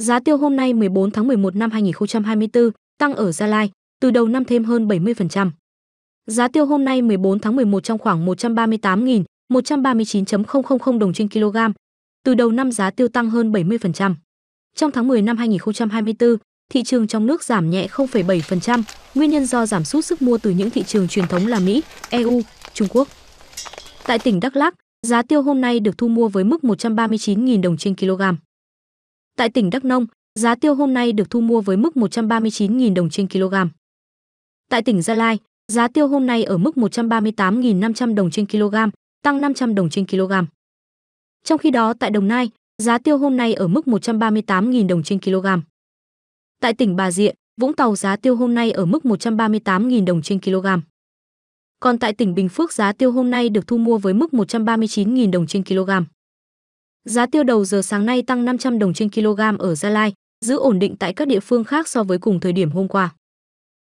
Giá tiêu hôm nay 14 tháng 11 năm 2024 tăng ở Gia Lai, từ đầu năm thêm hơn 70%. Giá tiêu hôm nay 14 tháng 11 trong khoảng 138.139.000 đồng trên kg. Từ đầu năm giá tiêu tăng hơn 70%. Trong tháng 10 năm 2024, thị trường trong nước giảm nhẹ 0,7%, nguyên nhân do giảm sút sức mua từ những thị trường truyền thống là Mỹ, EU, Trung Quốc. Tại tỉnh Đắk Lắk, giá tiêu hôm nay được thu mua với mức 139.000 đồng trên kg. Tại tỉnh Đắk Nông, giá tiêu hôm nay được thu mua với mức 139.000 đồng trên kg. Tại tỉnh Gia Lai, giá tiêu hôm nay ở mức 138.500 đồng trên kg, tăng 500 đồng trên kg. Trong khi đó tại Đồng Nai, giá tiêu hôm nay ở mức 138.000 đồng trên kg. Tại tỉnh Bà Rịa, Vũng Tàu giá tiêu hôm nay ở mức 138.000 đồng trên kg. Còn tại tỉnh Bình Phước giá tiêu hôm nay được thu mua với mức 139.000 đồng trên kg. Giá tiêu đầu giờ sáng nay tăng 500 đồng trên kg ở Gia Lai, giữ ổn định tại các địa phương khác so với cùng thời điểm hôm qua.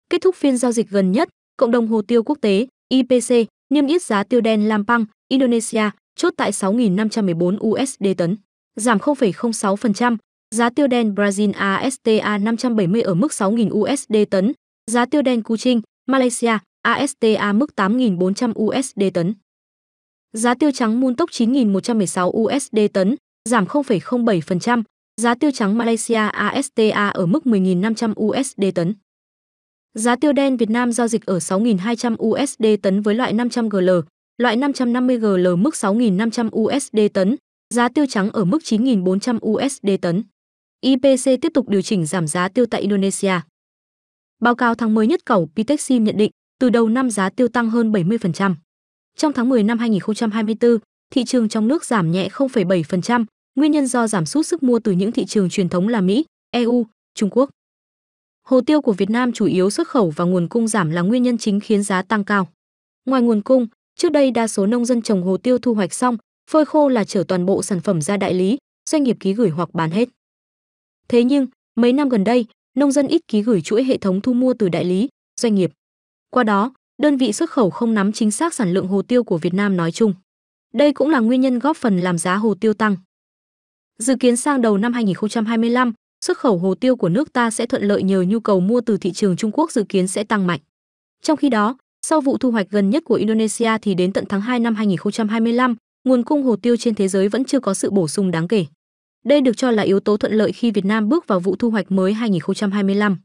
Kết thúc phiên giao dịch gần nhất, cộng đồng hồ tiêu quốc tế IPC niêm yết giá tiêu đen Lampang, Indonesia chốt tại 6.514 USD tấn, giảm 0,06%, giá tiêu đen Brazil ASTA 570 ở mức 6.000 USD tấn, giá tiêu đen Kuching, Malaysia ASTA mức 8.400 USD tấn. Giá tiêu trắng Moon Tốc 9.116 USD tấn, giảm 0,07%. Giá tiêu trắng Malaysia ASTA ở mức 10.500 USD tấn. Giá tiêu đen Việt Nam giao dịch ở 6.200 USD tấn với loại 500 GL, loại 550 GL mức 6.500 USD tấn, giá tiêu trắng ở mức 9.400 USD tấn. IPC tiếp tục điều chỉnh giảm giá tiêu tại Indonesia. Báo cáo tháng mới nhất cẩu Pitexim e nhận định, từ đầu năm giá tiêu tăng hơn 70%. Trong tháng 10 năm 2024, thị trường trong nước giảm nhẹ 0,7%, nguyên nhân do giảm sút sức mua từ những thị trường truyền thống là Mỹ, EU, Trung Quốc. Hồ tiêu của Việt Nam chủ yếu xuất khẩu và nguồn cung giảm là nguyên nhân chính khiến giá tăng cao. Ngoài nguồn cung, trước đây đa số nông dân trồng hồ tiêu thu hoạch xong, phơi khô là chở toàn bộ sản phẩm ra đại lý, doanh nghiệp ký gửi hoặc bán hết. Thế nhưng, mấy năm gần đây, nông dân ít ký gửi chuỗi hệ thống thu mua từ đại lý, doanh nghiệp. Qua đó, đơn vị xuất khẩu không nắm chính xác sản lượng hồ tiêu của Việt Nam nói chung. Đây cũng là nguyên nhân góp phần làm giá hồ tiêu tăng. Dự kiến sang đầu năm 2025, xuất khẩu hồ tiêu của nước ta sẽ thuận lợi nhờ nhu cầu mua từ thị trường Trung Quốc dự kiến sẽ tăng mạnh. Trong khi đó, sau vụ thu hoạch gần nhất của Indonesia thì đến tận tháng 2 năm 2025, nguồn cung hồ tiêu trên thế giới vẫn chưa có sự bổ sung đáng kể. Đây được cho là yếu tố thuận lợi khi Việt Nam bước vào vụ thu hoạch mới 2025.